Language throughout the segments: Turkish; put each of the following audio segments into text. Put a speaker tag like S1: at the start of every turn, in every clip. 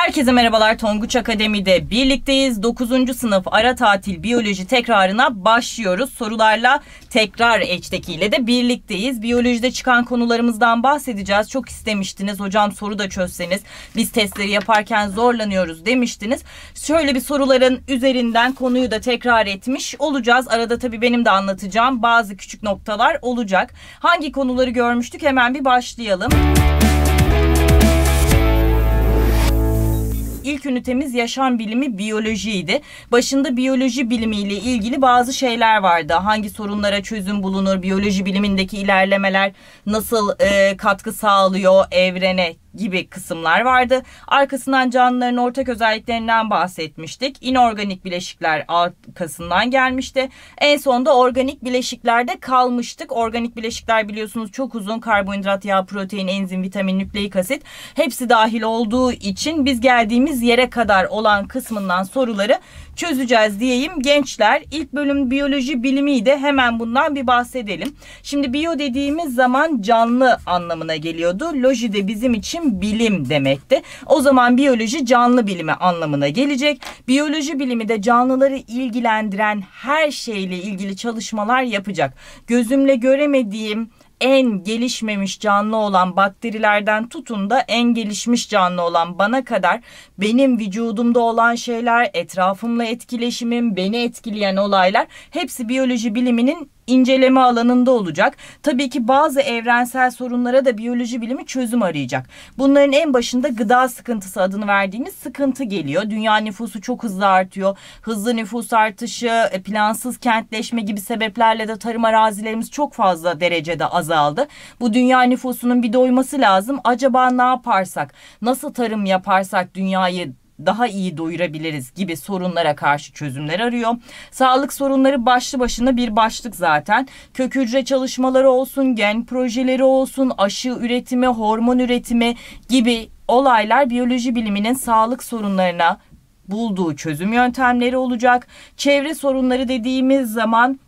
S1: Herkese merhabalar Tonguç Akademi'de birlikteyiz. 9. sınıf ara tatil biyoloji tekrarına başlıyoruz. Sorularla tekrar eçtekiyle de birlikteyiz. Biyolojide çıkan konularımızdan bahsedeceğiz. Çok istemiştiniz hocam soru da çözseniz biz testleri yaparken zorlanıyoruz demiştiniz. Şöyle bir soruların üzerinden konuyu da tekrar etmiş olacağız. Arada tabii benim de anlatacağım bazı küçük noktalar olacak. Hangi konuları görmüştük hemen bir başlayalım. Müzik ilk ünitemiz yaşam bilimi biyolojiydi. Başında biyoloji bilimiyle ilgili bazı şeyler vardı. Hangi sorunlara çözüm bulunur, biyoloji bilimindeki ilerlemeler nasıl e, katkı sağlıyor evrene gibi kısımlar vardı. Arkasından canlıların ortak özelliklerinden bahsetmiştik. İnorganik bileşikler arkasından gelmişti. En sonda organik bileşiklerde kalmıştık. Organik bileşikler biliyorsunuz çok uzun karbonhidrat, yağ, protein, enzim, vitamin, nükleik asit hepsi dahil olduğu için biz geldiğimiz yere kadar olan kısmından soruları çözeceğiz diyeyim. Gençler İlk bölüm biyoloji bilimiydi. Hemen bundan bir bahsedelim. Şimdi biyo dediğimiz zaman canlı anlamına geliyordu. Loji de bizim için bilim demekti. O zaman biyoloji canlı bilimi anlamına gelecek. Biyoloji bilimi de canlıları ilgilendiren her şeyle ilgili çalışmalar yapacak. Gözümle göremediğim en gelişmemiş canlı olan bakterilerden tutun da en gelişmiş canlı olan bana kadar benim vücudumda olan şeyler, etrafımla etkileşimim, beni etkileyen olaylar hepsi biyoloji biliminin inceleme alanında olacak. Tabii ki bazı evrensel sorunlara da biyoloji bilimi çözüm arayacak. Bunların en başında gıda sıkıntısı adını verdiğimiz sıkıntı geliyor. Dünya nüfusu çok hızlı artıyor. Hızlı nüfus artışı, e, plansız kentleşme gibi sebeplerle de tarım arazilerimiz çok fazla derecede azaldı. Bu dünya nüfusunun bir doyması lazım. Acaba ne yaparsak, nasıl tarım yaparsak dünyayı daha iyi doyurabiliriz gibi sorunlara karşı çözümler arıyor. Sağlık sorunları başlı başına bir başlık zaten. Kök hücre çalışmaları olsun, gen projeleri olsun, aşı üretimi, hormon üretimi gibi olaylar biyoloji biliminin sağlık sorunlarına bulduğu çözüm yöntemleri olacak. Çevre sorunları dediğimiz zaman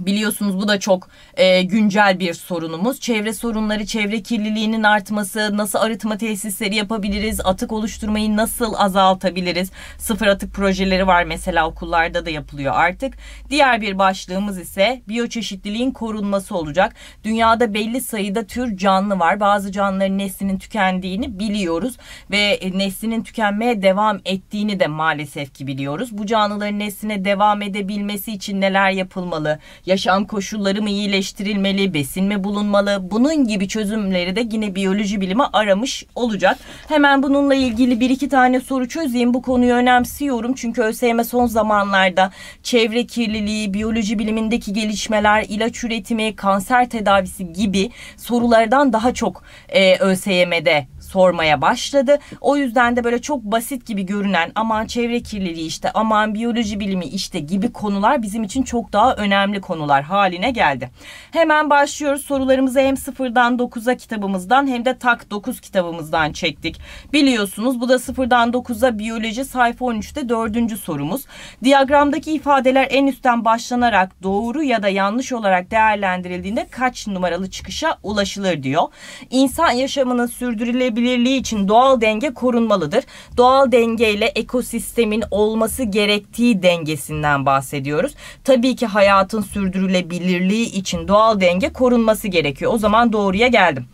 S1: Biliyorsunuz bu da çok e, güncel bir sorunumuz. Çevre sorunları, çevre kirliliğinin artması, nasıl arıtma tesisleri yapabiliriz, atık oluşturmayı nasıl azaltabiliriz? Sıfır atık projeleri var mesela okullarda da yapılıyor artık. Diğer bir başlığımız ise biyoçeşitliliğin korunması olacak. Dünyada belli sayıda tür canlı var. Bazı canlıların neslinin tükendiğini biliyoruz ve e, neslinin tükenmeye devam ettiğini de maalesef ki biliyoruz. Bu canlıların nesline devam edebilmesi için neler yapılmalı? yaşam koşulları mı iyileştirilmeli, besinme bulunmalı. Bunun gibi çözümleri de yine biyoloji bilimi aramış olacak. Hemen bununla ilgili bir iki tane soru çözeyim. Bu konuyu önemsiyorum çünkü ÖSYM son zamanlarda çevre kirliliği, biyoloji bilimindeki gelişmeler, ilaç üretimi, kanser tedavisi gibi sorulardan daha çok e, ÖSYM'de sormaya başladı. O yüzden de böyle çok basit gibi görünen aman çevre kirliliği işte aman biyoloji bilimi işte gibi konular bizim için çok daha önemli konular haline geldi. Hemen başlıyoruz sorularımızı hem sıfırdan 9'a kitabımızdan hem de tak 9 kitabımızdan çektik. Biliyorsunuz bu da sıfırdan 9'a biyoloji sayfa 13'te dördüncü sorumuz. Diyagramdaki ifadeler en üstten başlanarak doğru ya da yanlış olarak değerlendirildiğinde kaç numaralı çıkışa ulaşılır diyor. İnsan yaşamının sürdürülebilir sürdürülebilirliği için doğal denge korunmalıdır. Doğal dengeyle ekosistemin olması gerektiği dengesinden bahsediyoruz. Tabii ki hayatın sürdürülebilirliği için doğal denge korunması gerekiyor. O zaman doğruya geldim.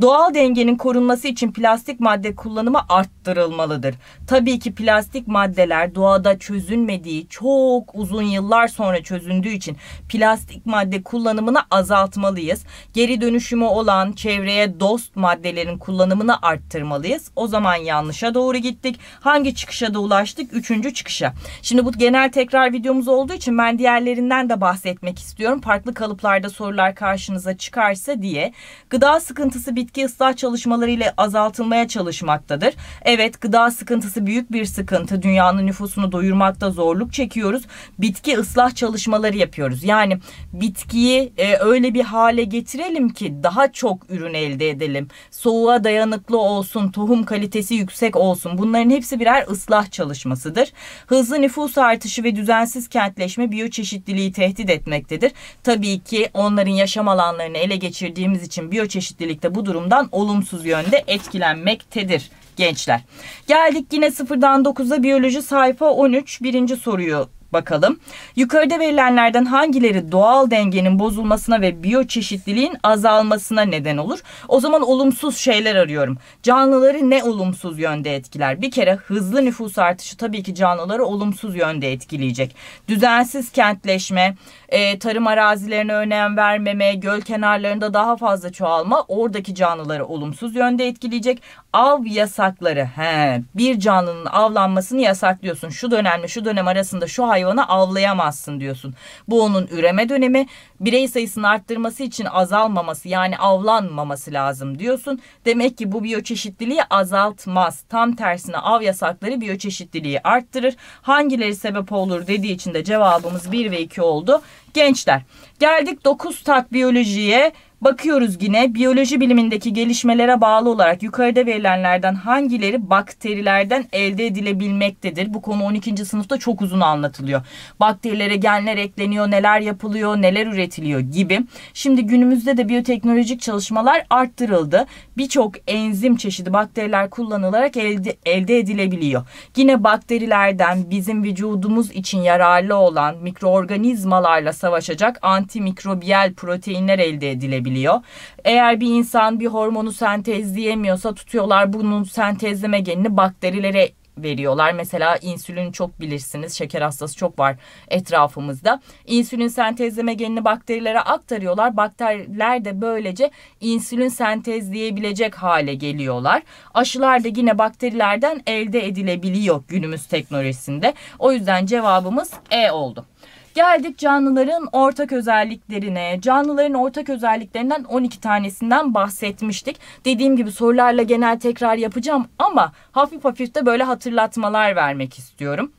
S1: Doğal dengenin korunması için plastik madde kullanımı arttırılmalıdır. Tabii ki plastik maddeler doğada çözülmediği çok uzun yıllar sonra çözündüğü için plastik madde kullanımını azaltmalıyız. Geri dönüşümü olan çevreye dost maddelerin kullanımını arttırmalıyız. O zaman yanlışa doğru gittik. Hangi çıkışa da ulaştık? Üçüncü çıkışa. Şimdi bu genel tekrar videomuz olduğu için ben diğerlerinden de bahsetmek istiyorum. Farklı kalıplarda sorular karşınıza çıkarsa diye. Gıda sıkıntısı bitki ıslah çalışmaları ile azaltılmaya çalışmaktadır. Evet gıda sıkıntısı büyük bir sıkıntı. Dünyanın nüfusunu doyurmakta zorluk çekiyoruz. Bitki ıslah çalışmaları yapıyoruz. Yani bitkiyi e, öyle bir hale getirelim ki daha çok ürün elde edelim. Soğuğa dayanıklı olsun, tohum kalitesi yüksek olsun bunların hepsi birer ıslah çalışmasıdır. Hızlı nüfus artışı ve düzensiz kentleşme biyoçeşitliliği tehdit etmektedir. Tabii ki onların yaşam alanlarını ele geçirdiğimiz için biyoçeşitlilik de bu durumdan olumsuz yönde etkilenmektedir gençler. Geldik yine sıfırdan 9'a biyoloji sayfa 13 birinci soruyu bakalım. Yukarıda verilenlerden hangileri doğal dengenin bozulmasına ve biyoçeşitliliğin azalmasına neden olur? O zaman olumsuz şeyler arıyorum. Canlıları ne olumsuz yönde etkiler? Bir kere hızlı nüfus artışı tabii ki canlıları olumsuz yönde etkileyecek. Düzensiz kentleşme, e, tarım arazilerine önem vermeme, göl kenarlarında daha fazla çoğalma oradaki canlıları olumsuz yönde etkileyecek. Av yasakları. He, bir canlının avlanmasını yasaklıyorsun. Şu dönemle şu dönem arasında şu hayvanı avlayamazsın diyorsun. Bu onun üreme dönemi birey sayısını arttırması için azalmaması yani avlanmaması lazım diyorsun. Demek ki bu biyoçeşitliliği azaltmaz. Tam tersine av yasakları biyoçeşitliliği arttırır. Hangileri sebep olur dediği için de cevabımız 1 ve 2 oldu gençler. Geldik 9 tak biyolojiye. Bakıyoruz yine biyoloji bilimindeki gelişmelere bağlı olarak yukarıda verilenlerden hangileri bakterilerden elde edilebilmektedir? Bu konu 12. sınıfta çok uzun anlatılıyor. Bakterilere genler ekleniyor, neler yapılıyor, neler üretiliyor gibi. Şimdi günümüzde de biyoteknolojik çalışmalar arttırıldı. Birçok enzim çeşidi bakteriler kullanılarak elde, elde edilebiliyor. Yine bakterilerden bizim vücudumuz için yararlı olan mikroorganizmalarla savaşacak antimikrobiyel proteinler elde edilebiliyor. Eğer bir insan bir hormonu sentezleyemiyorsa tutuyorlar bunun sentezleme genini bakterilere veriyorlar. Mesela insülin çok bilirsiniz. Şeker hastası çok var etrafımızda. İnsülin sentezleme genini bakterilere aktarıyorlar. Bakteriler de böylece insülin sentezleyebilecek hale geliyorlar. Aşılar da yine bakterilerden elde edilebiliyor günümüz teknolojisinde. O yüzden cevabımız E oldu. Geldik canlıların ortak özelliklerine. Canlıların ortak özelliklerinden 12 tanesinden bahsetmiştik. Dediğim gibi sorularla genel tekrar yapacağım ama hafif hafif de böyle hatırlatmalar vermek istiyorum.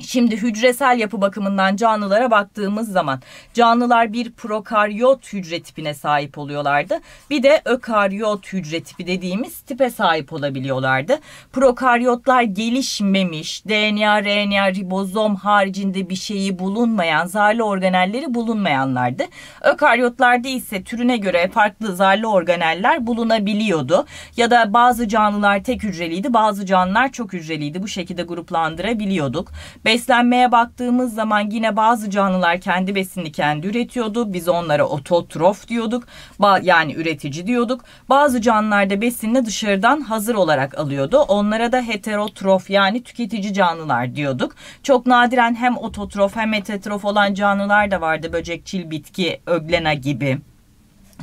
S1: Şimdi hücresel yapı bakımından canlılara baktığımız zaman canlılar bir prokaryot hücre tipine sahip oluyorlardı. Bir de ökaryot hücre tipi dediğimiz tipe sahip olabiliyorlardı. Prokaryotlar gelişmemiş, DNA, RNA, ribozom haricinde bir şeyi bulunmayan, zarlı organelleri bulunmayanlardı. Ökaryotlarda ise türüne göre farklı zarlı organeller bulunabiliyordu. Ya da bazı canlılar tek hücreliydi, bazı canlılar çok hücreliydi. Bu şekilde gruplandırabiliyorduk. Beslenmeye baktığımız zaman yine bazı canlılar kendi besini kendi üretiyordu. Biz onlara ototrof diyorduk. Ba yani üretici diyorduk. Bazı canlılar da besinini dışarıdan hazır olarak alıyordu. Onlara da heterotrof yani tüketici canlılar diyorduk. Çok nadiren hem ototrof hem heterotrof olan canlılar da vardı. Böcekçil bitki, öglena gibi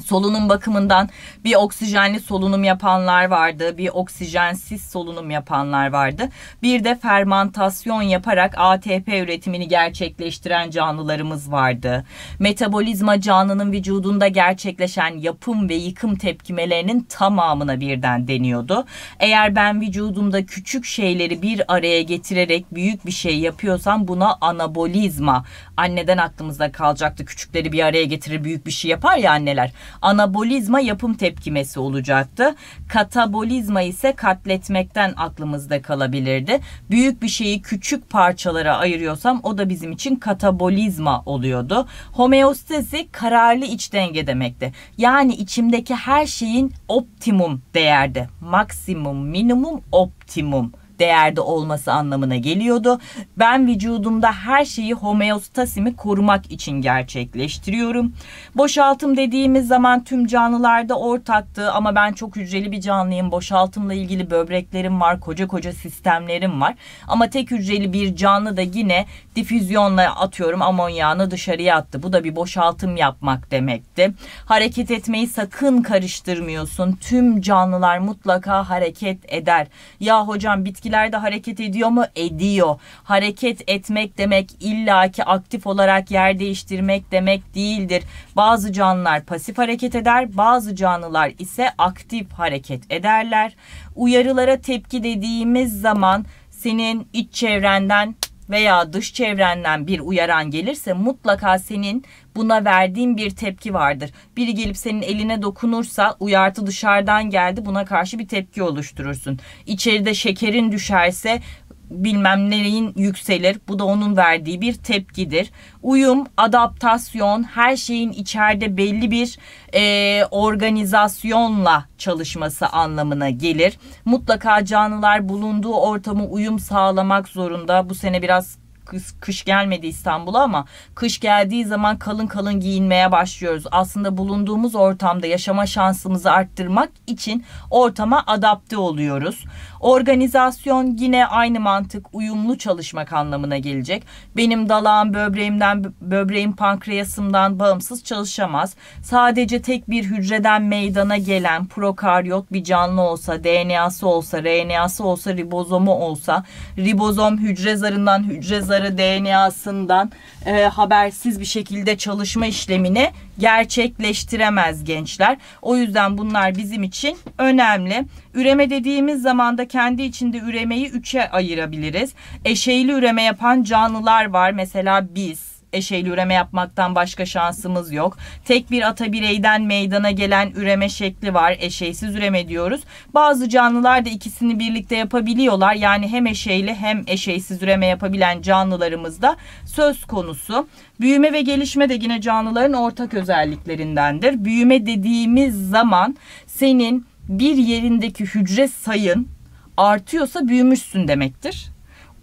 S1: solunum bakımından bir oksijenli solunum yapanlar vardı, bir oksijensiz solunum yapanlar vardı. Bir de fermantasyon yaparak ATP üretimini gerçekleştiren canlılarımız vardı. Metabolizma canlının vücudunda gerçekleşen yapım ve yıkım tepkimelerinin tamamına birden deniyordu. Eğer ben vücudumda küçük şeyleri bir araya getirerek büyük bir şey yapıyorsam buna anabolizma anneden aklımızda kalacaktı. Küçükleri bir araya getirir büyük bir şey yapar ya anneler. Anabolizma yapım tepkimesi olacaktı. Katabolizma ise katletmekten aklımızda kalabilirdi. Büyük bir şeyi küçük parçalara ayırıyorsam o da bizim için katabolizma oluyordu. Homeostezi kararlı iç denge demekti. Yani içimdeki her şeyin optimum değerde. Maksimum, minimum, optimum değerde olması anlamına geliyordu. Ben vücudumda her şeyi homeostasimi korumak için gerçekleştiriyorum. Boşaltım dediğimiz zaman tüm canlılarda ortaktı ama ben çok hücreli bir canlıyım. Boşaltımla ilgili böbreklerim var, koca koca sistemlerim var. Ama tek hücreli bir canlı da yine difüzyonla atıyorum amonyağını dışarıya attı. Bu da bir boşaltım yapmak demekti. Hareket etmeyi sakın karıştırmıyorsun. Tüm canlılar mutlaka hareket eder. Ya hocam bitki ilişkilerde hareket ediyor mu? Ediyor. Hareket etmek demek illaki aktif olarak yer değiştirmek demek değildir. Bazı canlılar pasif hareket eder, bazı canlılar ise aktif hareket ederler. Uyarılara tepki dediğimiz zaman senin iç çevrenden veya dış çevrenden bir uyaran gelirse mutlaka senin buna verdiğin bir tepki vardır. Biri gelip senin eline dokunursa uyartı dışarıdan geldi buna karşı bir tepki oluşturursun. İçeride şekerin düşerse bilmem nereyin yükselir. Bu da onun verdiği bir tepkidir. Uyum, adaptasyon, her şeyin içeride belli bir e, organizasyonla çalışması anlamına gelir. Mutlaka canlılar bulunduğu ortamı uyum sağlamak zorunda. Bu sene biraz kış, kış gelmedi İstanbul'a ama kış geldiği zaman kalın kalın giyinmeye başlıyoruz. Aslında bulunduğumuz ortamda yaşama şansımızı arttırmak için ortama adapte oluyoruz. Organizasyon yine aynı mantık uyumlu çalışmak anlamına gelecek. Benim dalağım böbreğimden böbreğim pankreasımdan bağımsız çalışamaz. Sadece tek bir hücreden meydana gelen prokaryot bir canlı olsa, DNA'sı olsa, RNA'sı olsa, ribozomu olsa, ribozom hücre zarından hücre zarı bazları DNA'sından e, habersiz bir şekilde çalışma işlemini gerçekleştiremez gençler. O yüzden bunlar bizim için önemli. Üreme dediğimiz zaman da kendi içinde üremeyi üçe ayırabiliriz. Eşeğli üreme yapan canlılar var. Mesela biz, eşeyli üreme yapmaktan başka şansımız yok. Tek bir ata bireyden meydana gelen üreme şekli var. Eşeysiz üreme diyoruz. Bazı canlılar da ikisini birlikte yapabiliyorlar. Yani hem eşeyli hem eşeysiz üreme yapabilen canlılarımız da söz konusu. Büyüme ve gelişme de yine canlıların ortak özelliklerindendir. Büyüme dediğimiz zaman senin bir yerindeki hücre sayın artıyorsa büyümüşsün demektir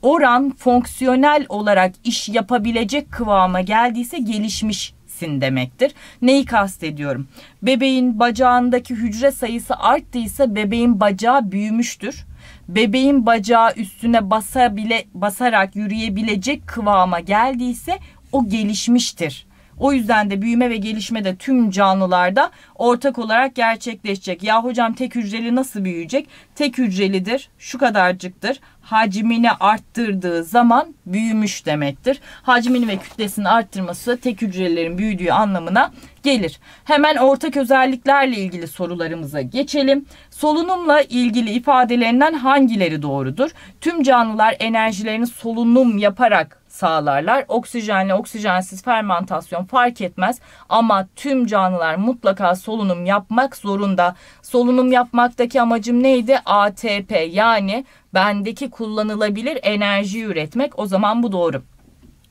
S1: oran fonksiyonel olarak iş yapabilecek kıvama geldiyse gelişmiş demektir. Neyi kastediyorum? Bebeğin bacağındaki hücre sayısı arttıysa bebeğin bacağı büyümüştür. Bebeğin bacağı üstüne basa bile basarak yürüyebilecek kıvama geldiyse o gelişmiştir. O yüzden de büyüme ve gelişme de tüm canlılarda ortak olarak gerçekleşecek. Ya hocam tek hücreli nasıl büyüyecek? Tek hücrelidir, şu kadarcıktır hacmini arttırdığı zaman büyümüş demektir. Hacmini ve kütlesini arttırması tek hücrelerin büyüdüğü anlamına gelir. Hemen ortak özelliklerle ilgili sorularımıza geçelim. Solunumla ilgili ifadelerinden hangileri doğrudur? Tüm canlılar enerjilerini solunum yaparak sağlarlar. Oksijenli oksijensiz fermentasyon fark etmez ama tüm canlılar mutlaka solunum yapmak zorunda. Solunum yapmaktaki amacım neydi? ATP yani bendeki kullanılabilir enerji üretmek. O zaman bu doğru.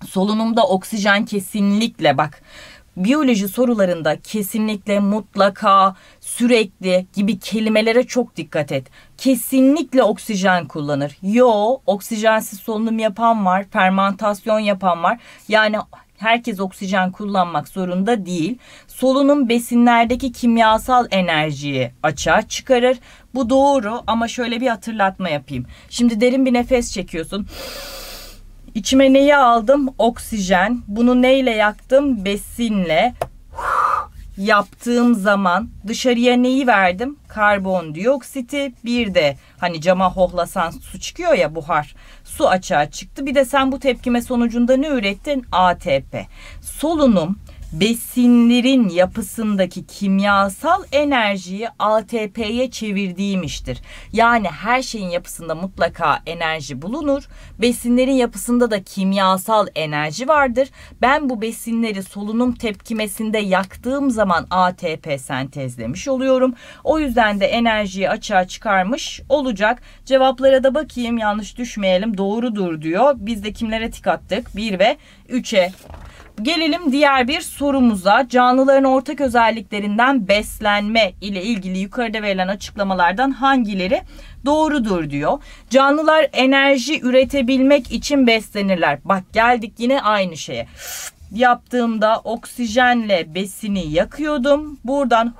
S1: Solunumda oksijen kesinlikle bak biyoloji sorularında kesinlikle, mutlaka, sürekli gibi kelimelere çok dikkat et. Kesinlikle oksijen kullanır. Yo, oksijensiz solunum yapan var, fermentasyon yapan var. Yani herkes oksijen kullanmak zorunda değil. Solunum besinlerdeki kimyasal enerjiyi açığa çıkarır. Bu doğru ama şöyle bir hatırlatma yapayım. Şimdi derin bir nefes çekiyorsun. İçime neyi aldım? Oksijen. Bunu neyle yaktım? Besinle. Yaptığım zaman dışarıya neyi verdim? Karbondioksiti. Bir de hani cama hohlasan su çıkıyor ya buhar. Su açığa çıktı. Bir de sen bu tepkime sonucunda ne ürettin? ATP. Solunum besinlerin yapısındaki kimyasal enerjiyi ATP'ye çevirdiğimiştir. Yani her şeyin yapısında mutlaka enerji bulunur. Besinlerin yapısında da kimyasal enerji vardır. Ben bu besinleri solunum tepkimesinde yaktığım zaman ATP sentezlemiş oluyorum. O yüzden de enerjiyi açığa çıkarmış olacak. Cevaplara da bakayım yanlış düşmeyelim doğrudur diyor. Biz de kimlere tik attık? 1 ve 3'e. Gelelim diğer bir sorumuza. Canlıların ortak özelliklerinden beslenme ile ilgili yukarıda verilen açıklamalardan hangileri doğrudur diyor. Canlılar enerji üretebilmek için beslenirler. Bak geldik yine aynı şeye. Yaptığımda oksijenle besini yakıyordum. Buradan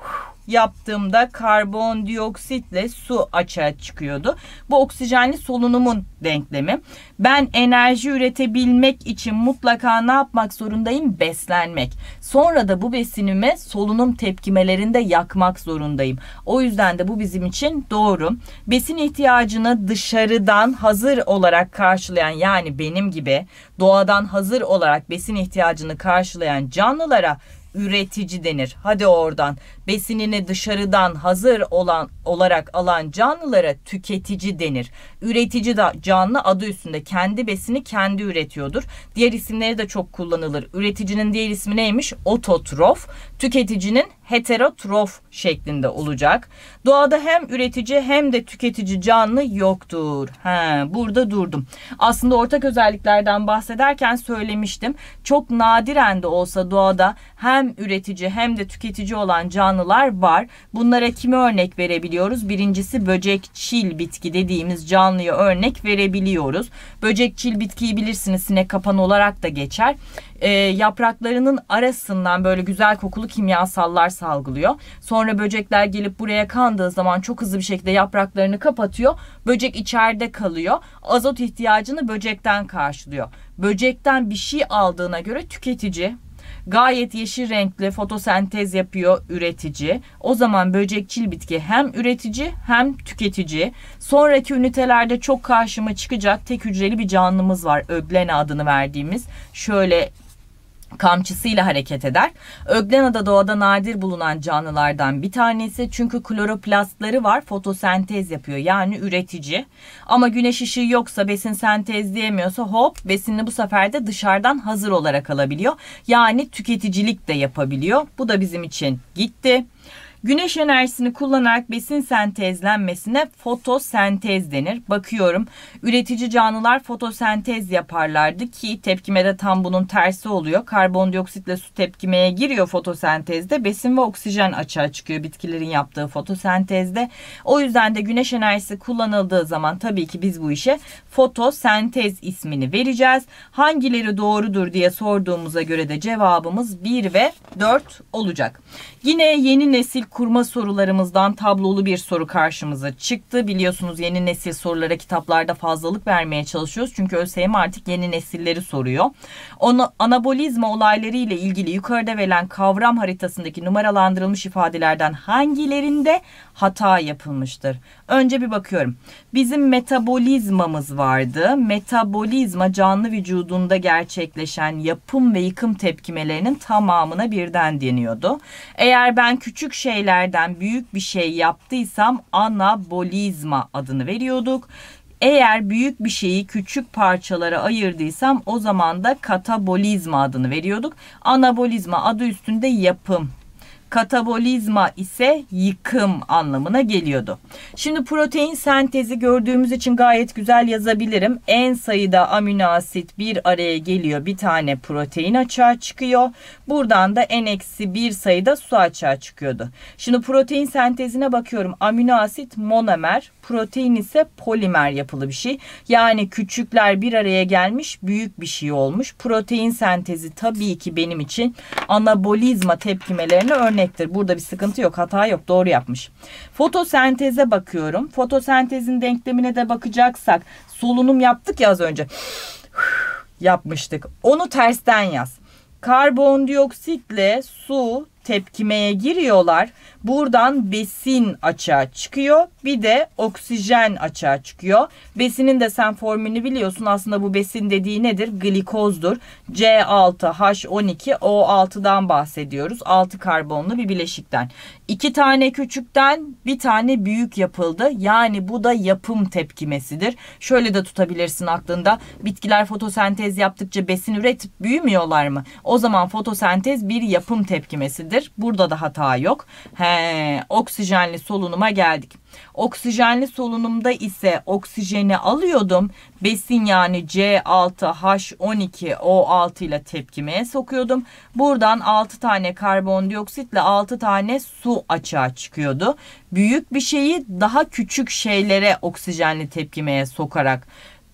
S1: yaptığımda karbondioksitle su açığa çıkıyordu. Bu oksijenli solunumun denklemi. Ben enerji üretebilmek için mutlaka ne yapmak zorundayım? Beslenmek. Sonra da bu besinimi solunum tepkimelerinde yakmak zorundayım. O yüzden de bu bizim için doğru. Besin ihtiyacını dışarıdan hazır olarak karşılayan yani benim gibi doğadan hazır olarak besin ihtiyacını karşılayan canlılara üretici denir. Hadi oradan. Besinini dışarıdan hazır olan olarak alan canlılara tüketici denir. Üretici de canlı adı üstünde kendi besini kendi üretiyordur. Diğer isimleri de çok kullanılır. Üreticinin diğer ismi neymiş? Ototrof. Tüketicinin heterotrof şeklinde olacak. Doğada hem üretici hem de tüketici canlı yoktur. He, burada durdum. Aslında ortak özelliklerden bahsederken söylemiştim. Çok nadiren de olsa doğada hem üretici hem de tüketici olan canlılar var. Bunlara kimi örnek verebiliyoruz? Birincisi böcek çil bitki dediğimiz canlıya örnek verebiliyoruz. Böcek çil bitkiyi bilirsiniz sinek kapan olarak da geçer. E, yapraklarının arasından böyle güzel kokulu kimyasallar salgılıyor. Sonra böcekler gelip buraya kandığı zaman çok hızlı bir şekilde yapraklarını kapatıyor. Böcek içeride kalıyor. Azot ihtiyacını böcekten karşılıyor. Böcekten bir şey aldığına göre tüketici gayet yeşil renkli fotosentez yapıyor üretici. O zaman böcekçil bitki hem üretici hem tüketici. Sonraki ünitelerde çok karşıma çıkacak tek hücreli bir canlımız var. Öglena adını verdiğimiz. Şöyle kamçısıyla hareket eder. Öglenada doğada nadir bulunan canlılardan bir tanesi çünkü kloroplastları var fotosentez yapıyor yani üretici. Ama güneş ışığı yoksa besin sentezleyemiyorsa hop besinini bu sefer de dışarıdan hazır olarak alabiliyor. Yani tüketicilik de yapabiliyor. Bu da bizim için gitti. Güneş enerjisini kullanarak besin sentezlenmesine fotosentez denir. Bakıyorum üretici canlılar fotosentez yaparlardı ki tepkime de tam bunun tersi oluyor. Karbondioksitle su tepkimeye giriyor fotosentezde. Besin ve oksijen açığa çıkıyor bitkilerin yaptığı fotosentezde. O yüzden de güneş enerjisi kullanıldığı zaman tabii ki biz bu işe fotosentez ismini vereceğiz. Hangileri doğrudur diye sorduğumuza göre de cevabımız 1 ve 4 olacak. Yine yeni nesil kurma sorularımızdan tablolu bir soru karşımıza çıktı. Biliyorsunuz yeni nesil sorulara kitaplarda fazlalık vermeye çalışıyoruz. Çünkü ÖSYM artık yeni nesilleri soruyor. Ona, anabolizma olayları ile ilgili yukarıda verilen kavram haritasındaki numaralandırılmış ifadelerden hangilerinde hata yapılmıştır? Önce bir bakıyorum. Bizim metabolizmamız vardı. Metabolizma canlı vücudunda gerçekleşen yapım ve yıkım tepkimelerinin tamamına birden deniyordu. Eğer ben küçük şeylerden büyük bir şey yaptıysam anabolizma adını veriyorduk. Eğer büyük bir şeyi küçük parçalara ayırdıysam o zaman da katabolizma adını veriyorduk. Anabolizma adı üstünde yapım Katabolizma ise yıkım anlamına geliyordu. Şimdi protein sentezi gördüğümüz için gayet güzel yazabilirim. En sayıda amino asit bir araya geliyor. Bir tane protein açığa çıkıyor. Buradan da en eksi bir sayıda su açığa çıkıyordu. Şimdi protein sentezine bakıyorum. Amino asit monomer, protein ise polimer yapılı bir şey. Yani küçükler bir araya gelmiş büyük bir şey olmuş. Protein sentezi tabii ki benim için anabolizma tepkimelerini örnek örnektir. Burada bir sıkıntı yok, hata yok, doğru yapmış. Fotosenteze bakıyorum. Fotosentezin denklemine de bakacaksak solunum yaptık ya az önce. yapmıştık. Onu tersten yaz. Karbondioksitle su tepkimeye giriyorlar. Buradan besin açığa çıkıyor. Bir de oksijen açığa çıkıyor. Besinin de sen formülünü biliyorsun. Aslında bu besin dediği nedir? Glikozdur. C6H12 O6'dan bahsediyoruz. 6 karbonlu bir bileşikten. 2 tane küçükten bir tane büyük yapıldı. Yani bu da yapım tepkimesidir. Şöyle de tutabilirsin aklında. Bitkiler fotosentez yaptıkça besin üretip büyümüyorlar mı? O zaman fotosentez bir yapım tepkimesidir eşittir. Burada da hata yok. He, oksijenli solunuma geldik. Oksijenli solunumda ise oksijeni alıyordum. Besin yani C6H12O6 ile tepkimeye sokuyordum. Buradan 6 tane karbondioksitle 6 tane su açığa çıkıyordu. Büyük bir şeyi daha küçük şeylere oksijenli tepkimeye sokarak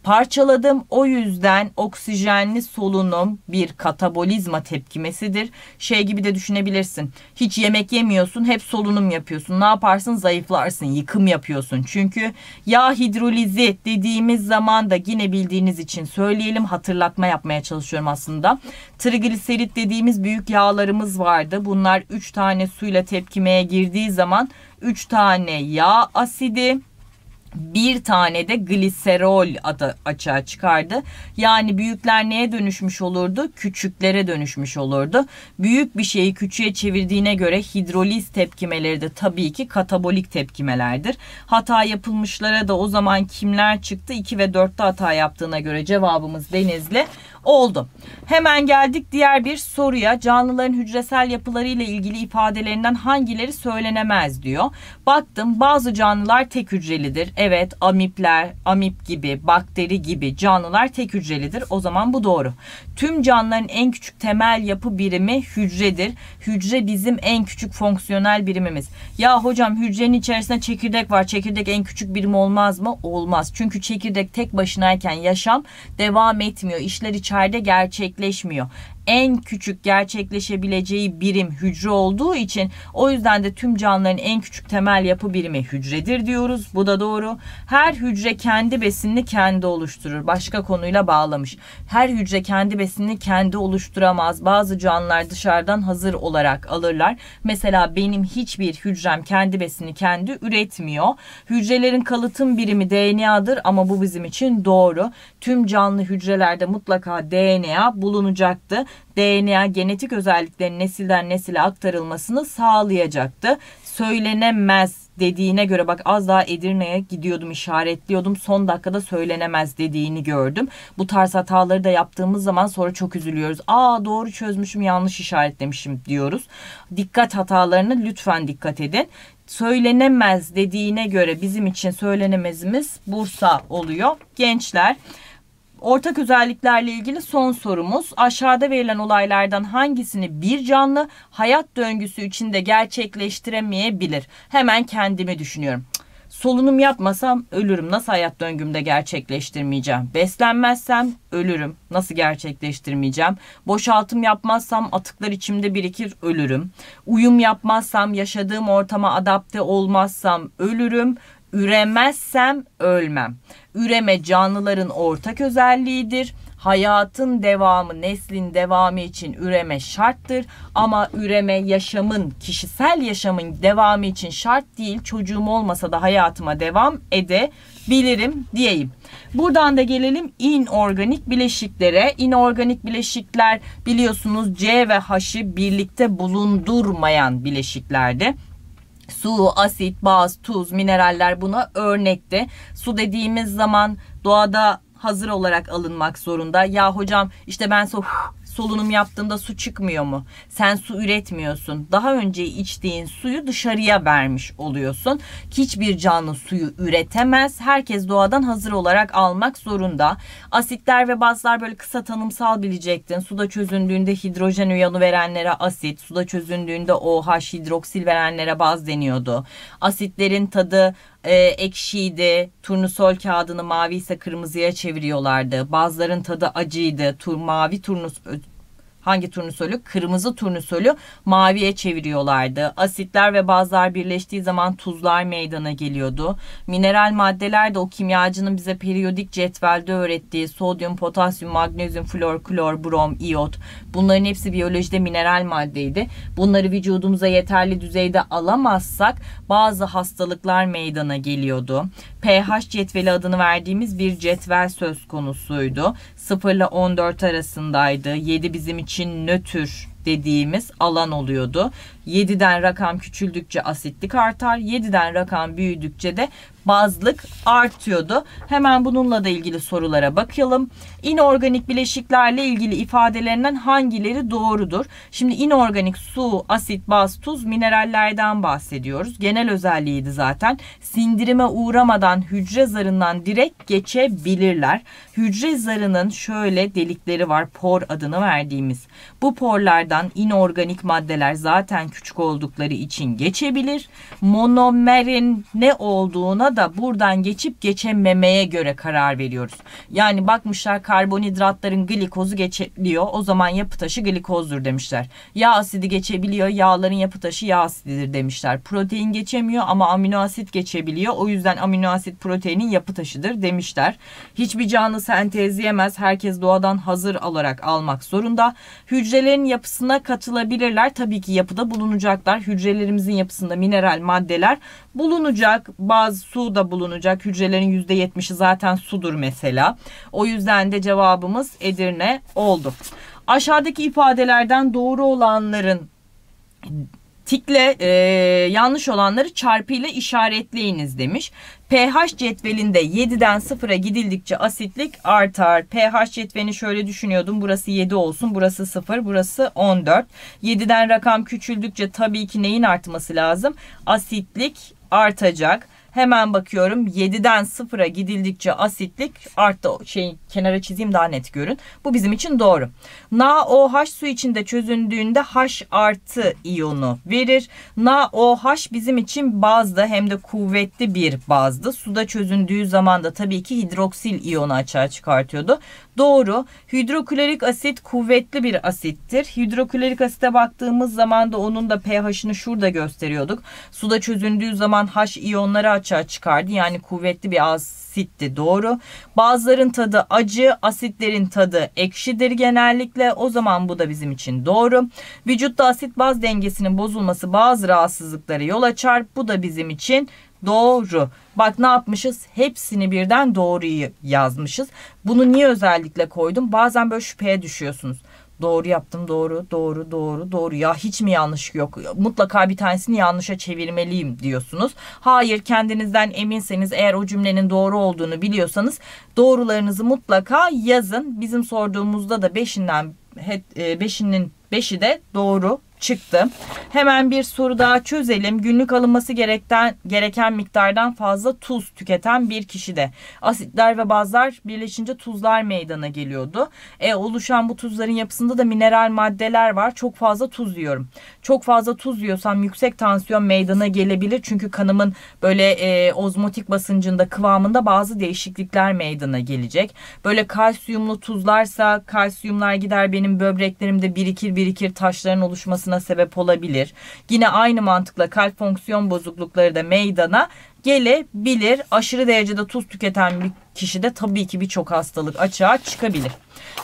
S1: Parçaladım o yüzden oksijenli solunum bir katabolizma tepkimesidir. Şey gibi de düşünebilirsin. Hiç yemek yemiyorsun hep solunum yapıyorsun. Ne yaparsın zayıflarsın yıkım yapıyorsun. Çünkü yağ hidrolizi dediğimiz zaman da yine bildiğiniz için söyleyelim hatırlatma yapmaya çalışıyorum aslında. Trigliserit dediğimiz büyük yağlarımız vardı. Bunlar 3 tane suyla tepkimeye girdiği zaman 3 tane yağ asidi bir tane de gliserol adı açığa çıkardı. Yani büyükler neye dönüşmüş olurdu? Küçüklere dönüşmüş olurdu. Büyük bir şeyi küçüğe çevirdiğine göre hidroliz tepkimeleri de tabii ki katabolik tepkimelerdir. Hata yapılmışlara da o zaman kimler çıktı? 2 ve 4'te hata yaptığına göre cevabımız Denizli oldu. Hemen geldik diğer bir soruya. Canlıların hücresel yapıları ile ilgili ifadelerinden hangileri söylenemez diyor. Baktım bazı canlılar tek hücrelidir. Evet amipler, amip gibi, bakteri gibi canlılar tek hücrelidir. O zaman bu doğru. Tüm canlıların en küçük temel yapı birimi hücredir. Hücre bizim en küçük fonksiyonel birimimiz. Ya hocam hücrenin içerisinde çekirdek var. Çekirdek en küçük birim olmaz mı? Olmaz. Çünkü çekirdek tek başınayken yaşam devam etmiyor. İşler içerisinde şehirde gerçekleşmiyor en küçük gerçekleşebileceği birim hücre olduğu için o yüzden de tüm canlıların en küçük temel yapı birimi hücredir diyoruz. Bu da doğru. Her hücre kendi besinini kendi oluşturur. Başka konuyla bağlamış. Her hücre kendi besinini kendi oluşturamaz. Bazı canlılar dışarıdan hazır olarak alırlar. Mesela benim hiçbir hücrem kendi besini kendi üretmiyor. Hücrelerin kalıtım birimi DNA'dır ama bu bizim için doğru. Tüm canlı hücrelerde mutlaka DNA bulunacaktı. DNA genetik özelliklerin nesilden nesile aktarılmasını sağlayacaktı. Söylenemez dediğine göre bak az daha Edirne'ye gidiyordum işaretliyordum son dakikada söylenemez dediğini gördüm. Bu tarz hataları da yaptığımız zaman sonra çok üzülüyoruz. Aa doğru çözmüşüm yanlış işaretlemişim diyoruz. Dikkat hatalarını lütfen dikkat edin söylenemez dediğine göre bizim için söylenemezimiz Bursa oluyor. Gençler Ortak özelliklerle ilgili son sorumuz. Aşağıda verilen olaylardan hangisini bir canlı hayat döngüsü içinde gerçekleştiremeyebilir? Hemen kendimi düşünüyorum. Solunum yapmasam ölürüm. Nasıl hayat döngümde gerçekleştirmeyeceğim? Beslenmezsem ölürüm. Nasıl gerçekleştirmeyeceğim? Boşaltım yapmazsam atıklar içimde birikir ölürüm. Uyum yapmazsam yaşadığım ortama adapte olmazsam ölürüm. Üremezsem ölmem. Üreme canlıların ortak özelliğidir. Hayatın devamı, neslin devamı için üreme şarttır ama üreme yaşamın, kişisel yaşamın devamı için şart değil. Çocuğum olmasa da hayatıma devam edebilirim diyeyim. Buradan da gelelim inorganik bileşiklere. İnorganik bileşikler biliyorsunuz C ve H'ı birlikte bulundurmayan bileşiklerdi. Su, asit, baz, tuz, mineraller buna örnekti. Su dediğimiz zaman doğada hazır olarak alınmak zorunda. Ya hocam işte ben su solunum yaptığında su çıkmıyor mu? Sen su üretmiyorsun. Daha önce içtiğin suyu dışarıya vermiş oluyorsun. Hiçbir canlı suyu üretemez. Herkes doğadan hazır olarak almak zorunda. Asitler ve bazlar böyle kısa tanımsal bilecektin. Suda çözündüğünde hidrojen iyonu verenlere asit, suda çözündüğünde OH hidroksil verenlere baz deniyordu. Asitlerin tadı e, ekşiydi. Turnusol kağıdını mavi ise kırmızıya çeviriyorlardı. Bazıların tadı acıydı. Tur, mavi turnus hangi turnusölü? Kırmızı turnusölü maviye çeviriyorlardı. Asitler ve bazlar birleştiği zaman tuzlar meydana geliyordu. Mineral maddeler de o kimyacının bize periyodik cetvelde öğrettiği sodyum, potasyum, magnezyum, flor, klor, brom, iot bunların hepsi biyolojide mineral maddeydi. Bunları vücudumuza yeterli düzeyde alamazsak bazı hastalıklar meydana geliyordu. pH cetveli adını verdiğimiz bir cetvel söz konusuydu. 0 ile 14 arasındaydı. 7 bizim için için nötr dediğimiz alan oluyordu. 7'den rakam küçüldükçe asitlik artar. 7'den rakam büyüdükçe de bazlık artıyordu. Hemen bununla da ilgili sorulara bakalım. İnorganik bileşiklerle ilgili ifadelerinden hangileri doğrudur? Şimdi inorganik su, asit, baz, tuz, minerallerden bahsediyoruz. Genel özelliğiydi zaten. Sindirime uğramadan hücre zarından direkt geçebilirler. Hücre zarının şöyle delikleri var. Por adını verdiğimiz. Bu porlardan inorganik maddeler zaten küçük oldukları için geçebilir. Monomerin ne olduğuna da buradan geçip geçememeye göre karar veriyoruz. Yani bakmışlar karbonhidratların glikozu geçebiliyor. O zaman yapı taşı glikozdur demişler. Yağ asidi geçebiliyor. Yağların yapı taşı yağ asididir demişler. Protein geçemiyor ama amino asit geçebiliyor. O yüzden amino asit proteinin yapı taşıdır demişler. Hiçbir canlı sentezleyemez. Herkes doğadan hazır alarak almak zorunda. Hücrelerin yapısına katılabilirler. Tabii ki yapıda bulunacaklar. Hücrelerimizin yapısında mineral maddeler bulunacak. Bazı su da bulunacak. Hücrelerin %70'i zaten sudur mesela. O yüzden de cevabımız Edirne oldu. Aşağıdaki ifadelerden doğru olanların tikle e, yanlış olanları çarpıyla işaretleyiniz demiş. pH cetvelinde 7'den 0'a gidildikçe asitlik artar. pH cetvelini şöyle düşünüyordum. Burası 7 olsun, burası 0, burası 14. 7'den rakam küçüldükçe tabii ki neyin artması lazım? Asitlik artacak. Hemen bakıyorum 7'den 0'a gidildikçe asitlik arttı. Şey, kenara çizeyim daha net görün. Bu bizim için doğru. NaOH su içinde çözündüğünde H artı iyonu verir. NaOH bizim için bazda hem de kuvvetli bir bazdı. Suda çözündüğü zaman da tabii ki hidroksil iyonu açığa çıkartıyordu. Doğru. Hidroklorik asit kuvvetli bir asittir. Hidroklorik asite baktığımız zaman da onun da pH'ını şurada gösteriyorduk. Suda çözündüğü zaman H iyonları açığa çıkardı. Yani kuvvetli bir asitti. Doğru. Bazıların tadı acı, asitlerin tadı ekşidir genellikle. O zaman bu da bizim için doğru. Vücutta asit baz dengesinin bozulması bazı rahatsızlıklara yol açar. Bu da bizim için Doğru. Bak ne yapmışız? Hepsini birden doğruyu yazmışız. Bunu niye özellikle koydum? Bazen böyle şüpheye düşüyorsunuz. Doğru yaptım doğru doğru doğru doğru ya hiç mi yanlış yok mutlaka bir tanesini yanlışa çevirmeliyim diyorsunuz. Hayır kendinizden eminseniz eğer o cümlenin doğru olduğunu biliyorsanız doğrularınızı mutlaka yazın. Bizim sorduğumuzda da beşinden e, beşinin beşi de doğru çıktı. Hemen bir soru daha çözelim. Günlük alınması gereken, gereken miktardan fazla tuz tüketen bir kişide asitler ve bazlar birleşince tuzlar meydana geliyordu. E, oluşan bu tuzların yapısında da mineral maddeler var. Çok fazla tuz yiyorum. Çok fazla tuz yiyorsam yüksek tansiyon meydana gelebilir. Çünkü kanımın böyle e, ozmotik basıncında kıvamında bazı değişiklikler meydana gelecek. Böyle kalsiyumlu tuzlarsa kalsiyumlar gider benim böbreklerimde birikir birikir taşların oluşması olmasına sebep olabilir. Yine aynı mantıkla kalp fonksiyon bozuklukları da meydana gelebilir. Aşırı derecede tuz tüketen bir kişi de tabii ki birçok hastalık açığa çıkabilir.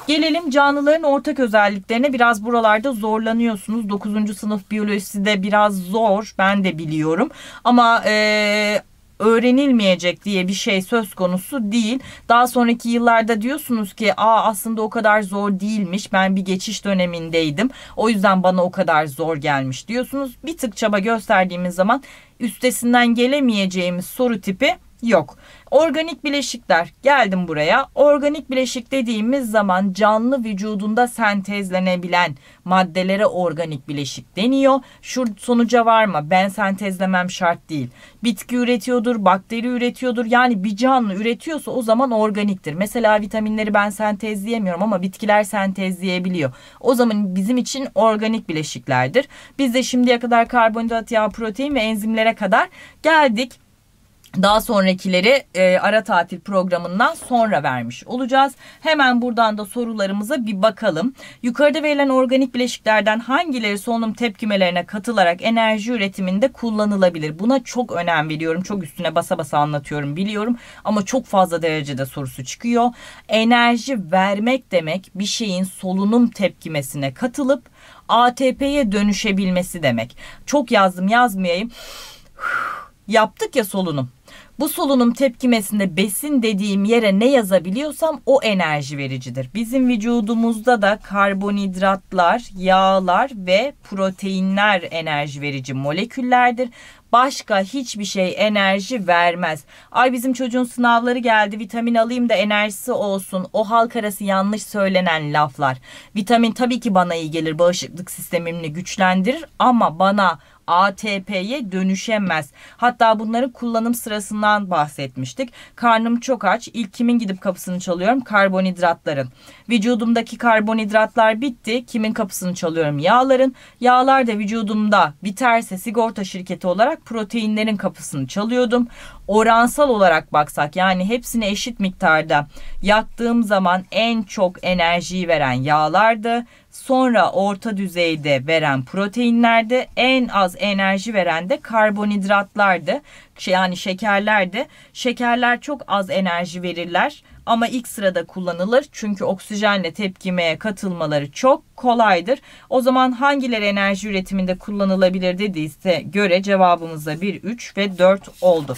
S1: Gelelim canlıların ortak özelliklerine. Biraz buralarda zorlanıyorsunuz. 9. sınıf biyolojisi de biraz zor. Ben de biliyorum. Ama e, öğrenilmeyecek diye bir şey söz konusu değil. Daha sonraki yıllarda diyorsunuz ki aa aslında o kadar zor değilmiş. Ben bir geçiş dönemindeydim. O yüzden bana o kadar zor gelmiş diyorsunuz. Bir tık çaba gösterdiğimiz zaman üstesinden gelemeyeceğimiz soru tipi Yok. Organik bileşikler. Geldim buraya. Organik bileşik dediğimiz zaman canlı vücudunda sentezlenebilen maddelere organik bileşik deniyor. Şu sonuca varma. Ben sentezlemem şart değil. Bitki üretiyordur, bakteri üretiyordur. Yani bir canlı üretiyorsa o zaman organiktir. Mesela vitaminleri ben sentezleyemiyorum ama bitkiler sentezleyebiliyor. O zaman bizim için organik bileşiklerdir. Biz de şimdiye kadar karbonhidrat, yağ, protein ve enzimlere kadar geldik daha sonrakileri e, ara tatil programından sonra vermiş olacağız. Hemen buradan da sorularımıza bir bakalım. Yukarıda verilen organik bileşiklerden hangileri solunum tepkimelerine katılarak enerji üretiminde kullanılabilir? Buna çok önem veriyorum. Çok üstüne basa basa anlatıyorum biliyorum ama çok fazla derecede sorusu çıkıyor. Enerji vermek demek bir şeyin solunum tepkimesine katılıp ATP'ye dönüşebilmesi demek. Çok yazdım yazmayayım. Yaptık ya solunum. Bu solunum tepkimesinde besin dediğim yere ne yazabiliyorsam o enerji vericidir. Bizim vücudumuzda da karbonhidratlar, yağlar ve proteinler enerji verici moleküllerdir. Başka hiçbir şey enerji vermez. Ay bizim çocuğun sınavları geldi vitamin alayım da enerjisi olsun. O halk arası yanlış söylenen laflar. Vitamin tabii ki bana iyi gelir. Bağışıklık sistemimini güçlendirir ama bana ATP'ye dönüşemez. Hatta bunların kullanım sırasından bahsetmiştik. Karnım çok aç. İlk kimin gidip kapısını çalıyorum? Karbonhidratların. Vücudumdaki karbonhidratlar bitti. Kimin kapısını çalıyorum? Yağların. Yağlar da vücudumda biterse sigorta şirketi olarak proteinlerin kapısını çalıyordum. Oransal olarak baksak yani hepsini eşit miktarda yaktığım zaman en çok enerjiyi veren yağlardı. Sonra orta düzeyde veren proteinlerde en az enerji veren de karbonhidratlardı. Yani şekerlerdi. Şekerler çok az enerji verirler ama ilk sırada kullanılır. Çünkü oksijenle tepkimeye katılmaları çok kolaydır. O zaman hangileri enerji üretiminde kullanılabilir dediyse göre cevabımızda 1, 3 ve 4 oldu.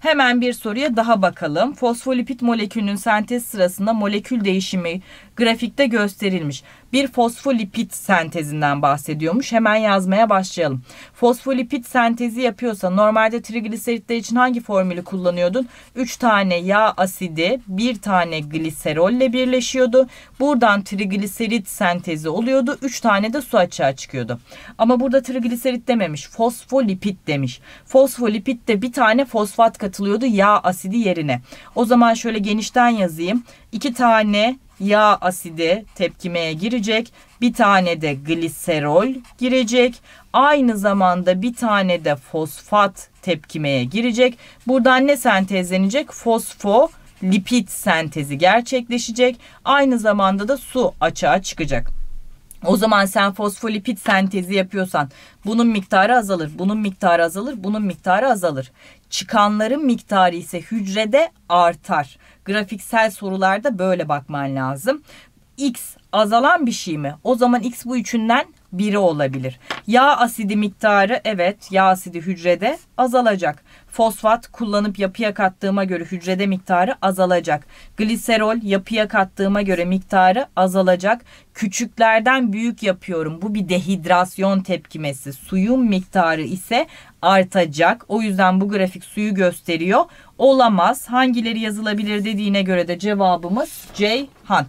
S1: Hemen bir soruya daha bakalım. Fosfolipit molekülünün sentez sırasında molekül değişimi grafikte gösterilmiş. Bir fosfolipit sentezinden bahsediyormuş. Hemen yazmaya başlayalım. Fosfolipit sentezi yapıyorsa normalde trigliseritler için hangi formülü kullanıyordun? 3 tane yağ asidi, 1 tane gliserolle birleşiyordu. Buradan trigliserit sentezi oluyordu. 3 tane de su açığa çıkıyordu. Ama burada trigliserit dememiş. fosfolipit demiş. Fosfolipid de bir tane fosfat katılıyordu yağ asidi yerine. O zaman şöyle genişten yazayım. 2 tane yağ asidi tepkimeye girecek. Bir tane de gliserol girecek. Aynı zamanda bir tane de fosfat tepkimeye girecek. Buradan ne sentezlenecek? Fosfo lipid sentezi gerçekleşecek. Aynı zamanda da su açığa çıkacak. O zaman sen fosfolipid sentezi yapıyorsan bunun miktarı azalır, bunun miktarı azalır, bunun miktarı azalır. Çıkanların miktarı ise hücrede artar. Grafiksel sorularda böyle bakman lazım. X azalan bir şey mi? O zaman X bu üçünden biri olabilir. Yağ asidi miktarı evet yağ asidi hücrede azalacak. Fosfat kullanıp yapıya kattığıma göre hücrede miktarı azalacak. Gliserol yapıya kattığıma göre miktarı azalacak. Küçüklerden büyük yapıyorum. Bu bir dehidrasyon tepkimesi. Suyun miktarı ise artacak. O yüzden bu grafik suyu gösteriyor. Olamaz. Hangileri yazılabilir dediğine göre de cevabımız Ceyhan.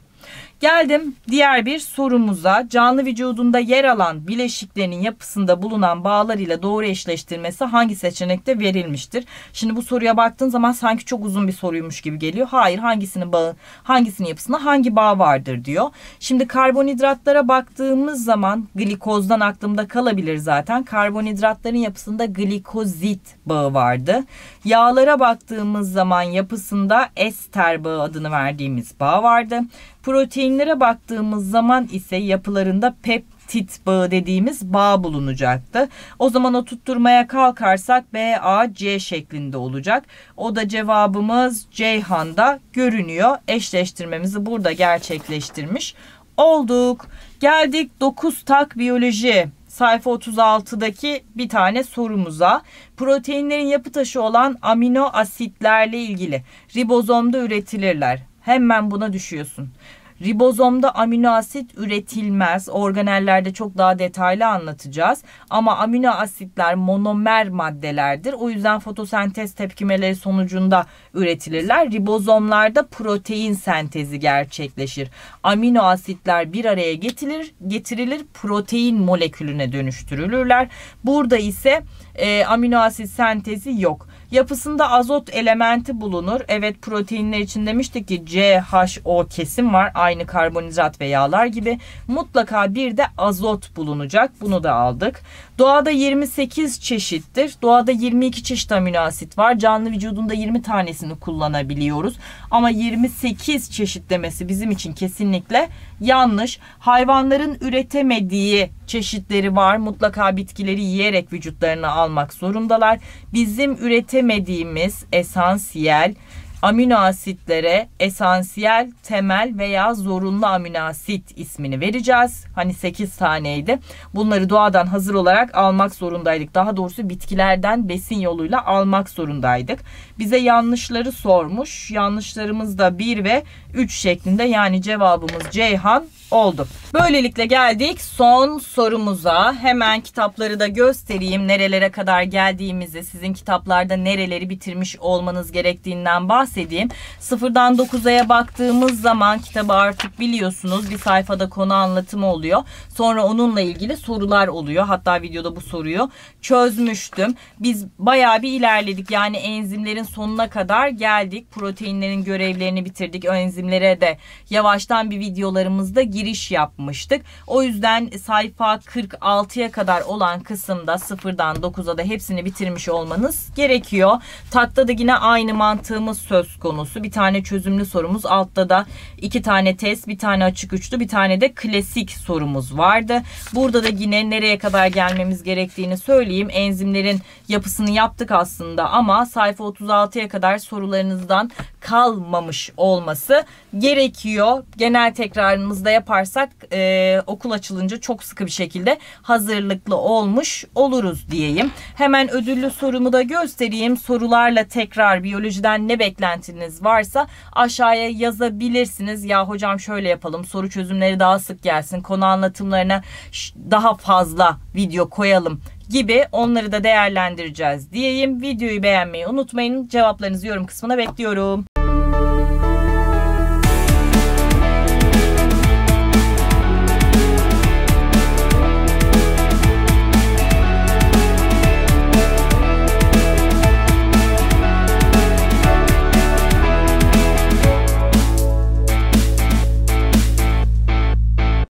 S1: Geldim diğer bir sorumuza. Canlı vücudunda yer alan bileşiklerin yapısında bulunan bağlar ile doğru eşleştirmesi hangi seçenekte verilmiştir? Şimdi bu soruya baktığın zaman sanki çok uzun bir soruymuş gibi geliyor. Hayır hangisinin bağı, hangisinin yapısında hangi bağ vardır diyor. Şimdi karbonhidratlara baktığımız zaman glikozdan aklımda kalabilir zaten. Karbonhidratların yapısında glikozit bağı vardı. Yağlara baktığımız zaman yapısında ester bağı adını verdiğimiz bağ vardı. Proteinlere baktığımız zaman ise yapılarında peptit bağı dediğimiz bağ bulunacaktı. O zaman o tutturmaya kalkarsak BAC şeklinde olacak. O da cevabımız Ceyhan'da görünüyor. Eşleştirmemizi burada gerçekleştirmiş olduk. Geldik 9 tak biyoloji sayfa 36'daki bir tane sorumuza. Proteinlerin yapı taşı olan amino asitlerle ilgili ribozomda üretilirler. Hemen buna düşüyorsun. Ribozomda amino asit üretilmez. Organellerde çok daha detaylı anlatacağız. Ama amino asitler monomer maddelerdir. O yüzden fotosentez tepkimeleri sonucunda üretilirler. Ribozomlarda protein sentezi gerçekleşir. Amino asitler bir araya getirilir, getirilir protein molekülüne dönüştürülürler. Burada ise e, amino asit sentezi yok. Yapısında azot elementi bulunur. Evet proteinler için demiştik ki CHO kesim var. Aynı karbonhidrat ve yağlar gibi. Mutlaka bir de azot bulunacak. Bunu da aldık. Doğada 28 çeşittir. Doğada 22 çeşit amino asit var. Canlı vücudunda 20 tanesini kullanabiliyoruz. Ama 28 çeşit demesi bizim için kesinlikle yanlış. Hayvanların üretemediği çeşitleri var. Mutlaka bitkileri yiyerek vücutlarına almak zorundalar. Bizim üretemediğimiz esansiyel amino asitlere esansiyel, temel veya zorunlu amino asit ismini vereceğiz. Hani 8 taneydi. Bunları doğadan hazır olarak almak zorundaydık. Daha doğrusu bitkilerden besin yoluyla almak zorundaydık. Bize yanlışları sormuş. Yanlışlarımız da 1 ve 3 şeklinde yani cevabımız Ceyhan oldu. Böylelikle geldik son sorumuza. Hemen kitapları da göstereyim. Nerelere kadar geldiğimizi, sizin kitaplarda nereleri bitirmiş olmanız gerektiğinden bahsedeyim. Sıfırdan 9'a'ya baktığımız zaman kitabı artık biliyorsunuz. Bir sayfada konu anlatımı oluyor. Sonra onunla ilgili sorular oluyor. Hatta videoda bu soruyu çözmüştüm. Biz bayağı bir ilerledik. Yani enzimlerin sonuna kadar geldik. Proteinlerin görevlerini bitirdik. enzimlere de yavaştan bir videolarımızda giriş yapmıştık. O yüzden sayfa 46'ya kadar olan kısımda 0'dan 9'a da hepsini bitirmiş olmanız gerekiyor. Tatta da yine aynı mantığımız söz konusu. Bir tane çözümlü sorumuz altta da iki tane test, bir tane açık üçlü, bir tane de klasik sorumuz vardı. Burada da yine nereye kadar gelmemiz gerektiğini söyleyeyim. Enzimlerin yapısını yaptık aslında ama sayfa 36'ya kadar sorularınızdan kalmamış olması gerekiyor. Genel tekrarımızda yap yaparsak e, okul açılınca çok sıkı bir şekilde hazırlıklı olmuş oluruz diyeyim. Hemen ödüllü sorumu da göstereyim. Sorularla tekrar biyolojiden ne beklentiniz varsa aşağıya yazabilirsiniz. Ya hocam şöyle yapalım soru çözümleri daha sık gelsin. Konu anlatımlarına daha fazla video koyalım gibi onları da değerlendireceğiz diyeyim. Videoyu beğenmeyi unutmayın. Cevaplarınızı yorum kısmına bekliyorum.